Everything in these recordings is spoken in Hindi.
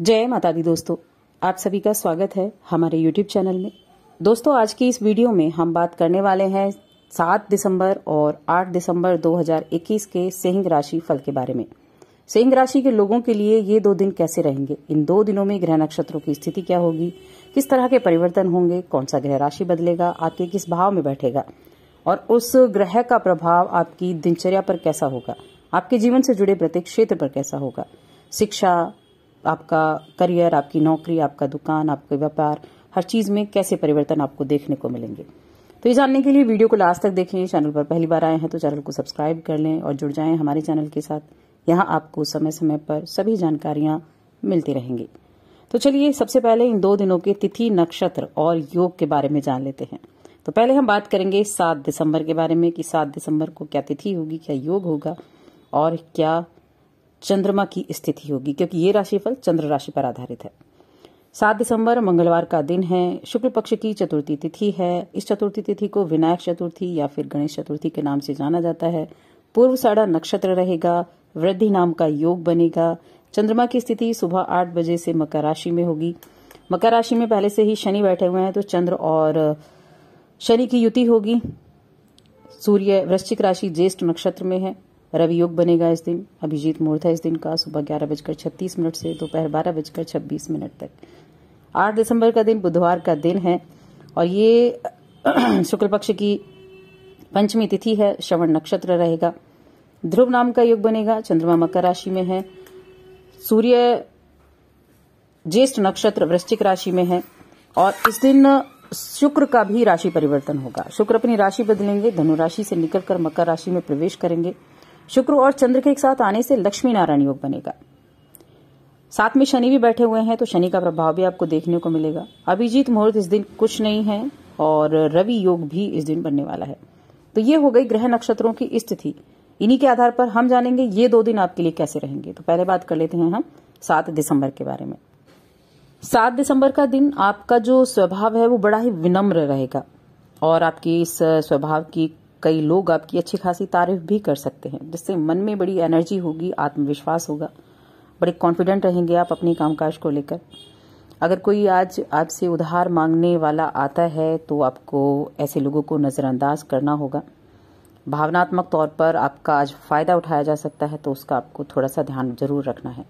जय माता दी दोस्तों आप सभी का स्वागत है हमारे YouTube चैनल में दोस्तों आज की इस वीडियो में हम बात करने वाले हैं 7 दिसंबर और 8 दिसंबर 2021 के सिंह राशि फल के बारे में सिंह राशि के लोगों के लिए ये दो दिन कैसे रहेंगे इन दो दिनों में ग्रह नक्षत्रों की स्थिति क्या होगी किस तरह के परिवर्तन होंगे कौन सा ग्रह राशि बदलेगा आपके किस भाव में बैठेगा और उस ग्रह का प्रभाव आपकी दिनचर्या पर कैसा होगा आपके जीवन से जुड़े प्रत्येक क्षेत्र पर कैसा होगा शिक्षा आपका करियर आपकी नौकरी आपका दुकान आपके व्यापार हर चीज में कैसे परिवर्तन आपको देखने को मिलेंगे तो ये जानने के लिए वीडियो को लास्ट तक देखें चैनल पर पहली बार आए हैं तो चैनल को सब्सक्राइब कर लें और जुड़ जाएं हमारे चैनल के साथ यहाँ आपको समय समय पर सभी जानकारियां मिलती रहेंगी तो चलिए सबसे पहले इन दो दिनों के तिथि नक्षत्र और योग के बारे में जान लेते हैं तो पहले हम बात करेंगे सात दिसंबर के बारे में कि सात दिसंबर को क्या तिथि होगी क्या योग होगा और क्या चंद्रमा की स्थिति होगी क्योंकि ये राशिफल चंद्र राशि पर आधारित है सात दिसंबर मंगलवार का दिन है शुक्ल पक्ष की चतुर्थी तिथि है इस चतुर्थी तिथि को विनायक चतुर्थी या फिर गणेश चतुर्थी के नाम से जाना जाता है पूर्व साढ़ा नक्षत्र रहेगा वृद्धि नाम का योग बनेगा चंद्रमा की स्थिति सुबह आठ बजे से मकर राशि में होगी मकर राशि में पहले से ही शनि बैठे हुए हैं तो चंद्र और शनि की युति होगी सूर्य वृश्चिक राशि ज्येष्ठ नक्षत्र में है रवि योग बनेगा इस दिन अभिजीत मुहूर्त है इस दिन का सुबह ग्यारह बजकर छत्तीस मिनट से दोपहर बारह बजकर छब्बीस मिनट तक आठ दिसंबर का दिन बुधवार का दिन है और ये शुक्ल पक्ष की पंचमी तिथि है श्रवण नक्षत्र रहेगा ध्रुव नाम का योग बनेगा चंद्रमा मकर राशि में है सूर्य ज्येष्ठ नक्षत्र वृश्चिक राशि में है और इस दिन शुक्र का भी राशि परिवर्तन होगा शुक्र अपनी राशि बदलेंगे धनु राशि से निकलकर मकर राशि में प्रवेश करेंगे शुक्र और चंद्र के एक साथ आने से लक्ष्मी नारायण योग बनेगा साथ में शनि भी बैठे हुए हैं तो शनि का प्रभाव भी आपको देखने को मिलेगा अभिजीत मुहूर्त इस दिन कुछ नहीं है और रवि योग भी इस दिन बनने वाला है तो ये हो गई ग्रह नक्षत्रों की स्थिति इन्हीं के आधार पर हम जानेंगे ये दो दिन आपके लिए कैसे रहेंगे तो पहले बात कर लेते हैं हम सात दिसंबर के बारे में सात दिसंबर का दिन आपका जो स्वभाव है वो बड़ा ही विनम्र रहेगा और आपकी इस स्वभाव की कई लोग आपकी अच्छी खासी तारीफ भी कर सकते हैं जिससे मन में बड़ी एनर्जी होगी आत्मविश्वास होगा बड़े कॉन्फिडेंट रहेंगे आप अपने कामकाज को लेकर अगर कोई आज आपसे उधार मांगने वाला आता है तो आपको ऐसे लोगों को नज़रअंदाज करना होगा भावनात्मक तौर पर आपका आज फ़ायदा उठाया जा सकता है तो उसका आपको थोड़ा सा ध्यान जरूर रखना है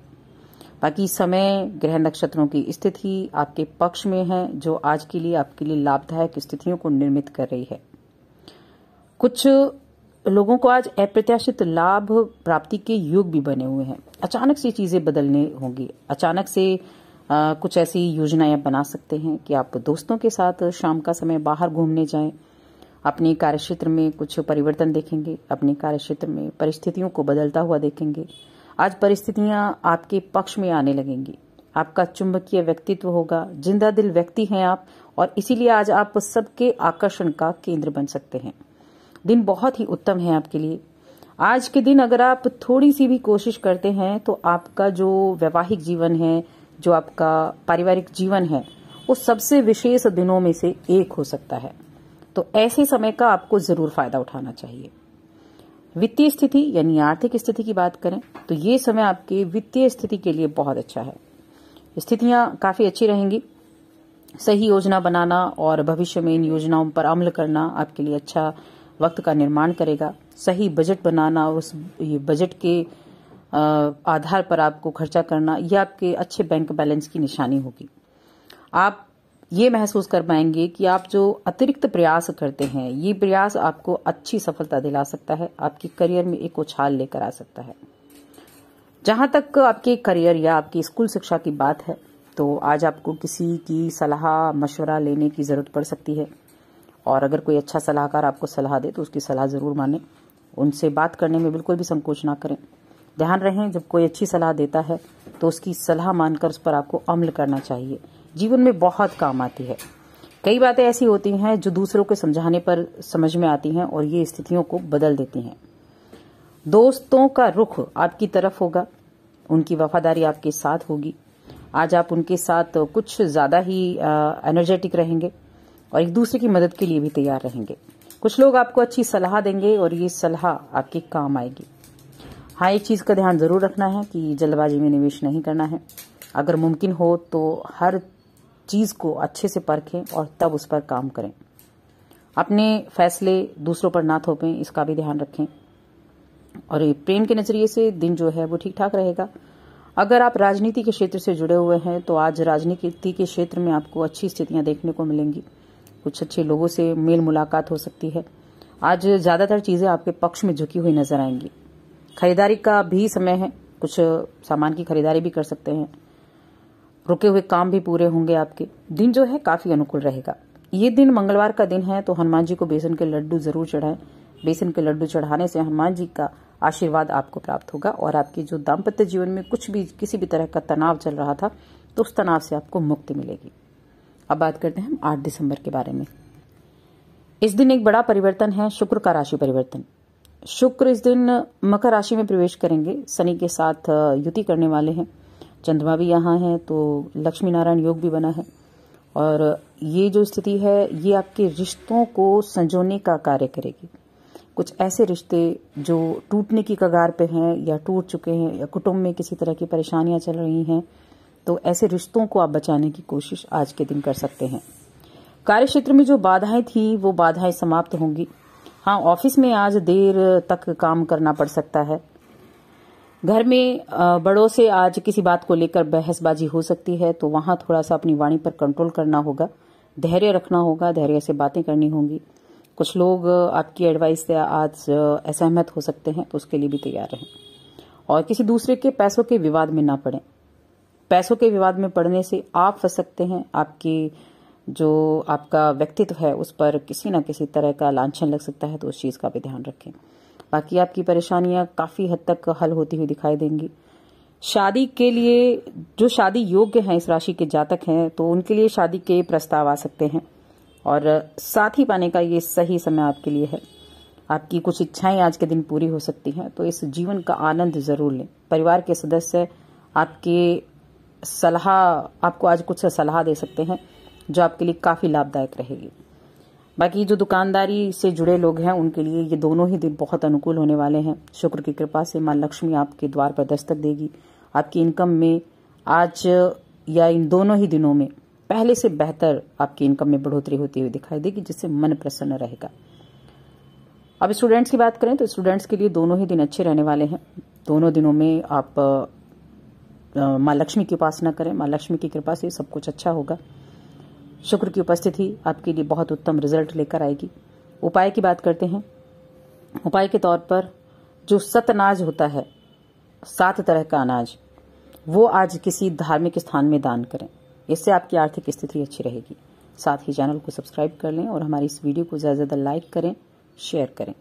बाकी समय ग्रह नक्षत्रों की स्थिति आपके पक्ष में है जो आज के लिए आपके लिए लाभदायक स्थितियों को निर्मित कर रही है कुछ लोगों को आज अप्रत्याशित लाभ प्राप्ति के योग भी बने हुए हैं अचानक से चीजें बदलने होंगी अचानक से आ, कुछ ऐसी योजनाएं बना सकते हैं कि आप दोस्तों के साथ शाम का समय बाहर घूमने जाएं अपने कार्य क्षेत्र में कुछ परिवर्तन देखेंगे अपने कार्य क्षेत्र में परिस्थितियों को बदलता हुआ देखेंगे आज परिस्थितियां आपके पक्ष में आने लगेंगी आपका चुंबकीय व्यक्तित्व होगा जिंदा दिल व्यक्ति हैं आप और इसीलिए आज आप सबके आकर्षण का केंद्र बन सकते हैं दिन बहुत ही उत्तम है आपके लिए आज के दिन अगर आप थोड़ी सी भी कोशिश करते हैं तो आपका जो वैवाहिक जीवन है जो आपका पारिवारिक जीवन है वो सबसे विशेष दिनों में से एक हो सकता है तो ऐसे समय का आपको जरूर फायदा उठाना चाहिए वित्तीय स्थिति यानी आर्थिक स्थिति की बात करें तो ये समय आपके वित्तीय स्थिति के लिए बहुत अच्छा है स्थितियां काफी अच्छी रहेंगी सही योजना बनाना और भविष्य में इन योजनाओं पर अमल करना आपके लिए अच्छा वक्त का निर्माण करेगा सही बजट बनाना उस बजट के आधार पर आपको खर्चा करना यह आपके अच्छे बैंक बैलेंस की निशानी होगी आप ये महसूस कर पाएंगे कि आप जो अतिरिक्त प्रयास करते हैं ये प्रयास आपको अच्छी सफलता दिला सकता है आपके करियर में एक उछाल लेकर आ सकता है जहां तक आपके करियर या आपकी स्कूल शिक्षा की बात है तो आज आपको किसी की सलाह मशवरा लेने की जरूरत पड़ सकती है और अगर कोई अच्छा सलाहकार आपको सलाह दे तो उसकी सलाह ज़रूर माने उनसे बात करने में बिल्कुल भी संकोच ना करें ध्यान रहें जब कोई अच्छी सलाह देता है तो उसकी सलाह मानकर उस पर आपको अमल करना चाहिए जीवन में बहुत काम आती है कई बातें ऐसी होती हैं जो दूसरों के समझाने पर समझ में आती हैं और ये स्थितियों को बदल देती हैं दोस्तों का रुख आपकी तरफ होगा उनकी वफादारी आपके साथ होगी आज आप उनके साथ कुछ ज़्यादा ही एनर्जेटिक रहेंगे और एक दूसरे की मदद के लिए भी तैयार रहेंगे कुछ लोग आपको अच्छी सलाह देंगे और ये सलाह आपके काम आएगी हाँ एक चीज का ध्यान जरूर रखना है कि जल्दबाजी में निवेश नहीं करना है अगर मुमकिन हो तो हर चीज को अच्छे से परखें और तब उस पर काम करें अपने फैसले दूसरों पर ना थोपें इसका भी ध्यान रखें और ये प्रेम के नजरिए से दिन जो है वो ठीक ठाक रहेगा अगर आप राजनीति के क्षेत्र से जुड़े हुए हैं तो आज राजनीति के क्षेत्र में आपको अच्छी स्थितियां देखने को मिलेंगी कुछ अच्छे लोगों से मेल मुलाकात हो सकती है आज ज़्यादातर चीज़ें आपके पक्ष में झुकी हुई नजर आएंगी खरीदारी का भी समय है कुछ सामान की खरीदारी भी कर सकते हैं रुके हुए काम भी पूरे होंगे आपके दिन जो है काफ़ी अनुकूल रहेगा ये दिन मंगलवार का दिन है तो हनुमान जी को बेसन के लड्डू जरूर चढ़ाएं बेसन के लड्डू चढ़ाने से हनुमान जी का आशीर्वाद आपको प्राप्त होगा और आपके जो दाम्पत्य जीवन में कुछ भी किसी भी तरह का तनाव चल रहा था तो उस तनाव से आपको मुक्ति मिलेगी अब बात करते हैं हम आठ दिसंबर के बारे में इस दिन एक बड़ा परिवर्तन है शुक्र का राशि परिवर्तन शुक्र इस दिन मकर राशि में प्रवेश करेंगे शनि के साथ युति करने वाले हैं चंद्रमा भी यहाँ है तो लक्ष्मी नारायण योग भी बना है और ये जो स्थिति है ये आपके रिश्तों को संजोने का कार्य करेगी कुछ ऐसे रिश्ते जो टूटने की कगार पे हैं या टूट चुके हैं या कुटुंब में किसी तरह की परेशानियां चल रही हैं तो ऐसे रिश्तों को आप बचाने की कोशिश आज के दिन कर सकते हैं कार्य क्षेत्र में जो बाधाएं थी वो बाधाएं समाप्त होंगी हाँ ऑफिस में आज देर तक काम करना पड़ सकता है घर में बड़ों से आज किसी बात को लेकर बहसबाजी हो सकती है तो वहां थोड़ा सा अपनी वाणी पर कंट्रोल करना होगा धैर्य रखना होगा धैर्य से बातें करनी होंगी कुछ लोग आपकी एडवाइस से आज असहमत हो सकते हैं तो उसके लिए भी तैयार रहें और किसी दूसरे के पैसों के विवाद में ना पड़ें पैसों के विवाद में पड़ने से आप फंस सकते हैं आपकी जो आपका व्यक्तित्व है उस पर किसी ना किसी तरह का लांछन लग सकता है तो उस चीज़ का भी ध्यान रखें बाकी आपकी परेशानियां काफ़ी हद तक हल होती हुई दिखाई देंगी शादी के लिए जो शादी योग्य हैं इस राशि के जातक हैं तो उनके लिए शादी के प्रस्ताव आ सकते हैं और साथ ही पाने का ये सही समय आपके लिए है आपकी कुछ इच्छाएं आज के दिन पूरी हो सकती हैं तो इस जीवन का आनंद जरूर लें परिवार के सदस्य आपके सलाह आपको आज कुछ सलाह दे सकते हैं जो आपके लिए काफ़ी लाभदायक रहेगी बाकी जो दुकानदारी से जुड़े लोग हैं उनके लिए ये दोनों ही दिन बहुत अनुकूल होने वाले हैं शुक्र की कृपा से माँ लक्ष्मी आपके द्वार पर दस्तक देगी आपकी इनकम में आज या इन दोनों ही दिनों में पहले से बेहतर आपकी इनकम में बढ़ोतरी होती हुई दिखाई देगी जिससे मन प्रसन्न रहेगा अब स्टूडेंट्स की बात करें तो स्टूडेंट्स के लिए दोनों ही दिन अच्छे रहने वाले हैं दोनों दिनों में आप माँ लक्ष्मी की उपासना करें माँ लक्ष्मी की कृपा से सब कुछ अच्छा होगा शुक्र की उपस्थिति आपके लिए बहुत उत्तम रिजल्ट लेकर आएगी उपाय की बात करते हैं उपाय के तौर पर जो सत अनाज होता है सात तरह का अनाज वो आज किसी धार्मिक स्थान में दान करें इससे आपकी आर्थिक स्थिति अच्छी रहेगी साथ ही चैनल को सब्सक्राइब कर लें और हमारी इस वीडियो को ज़्यादा ज़्यादा लाइक करें शेयर करें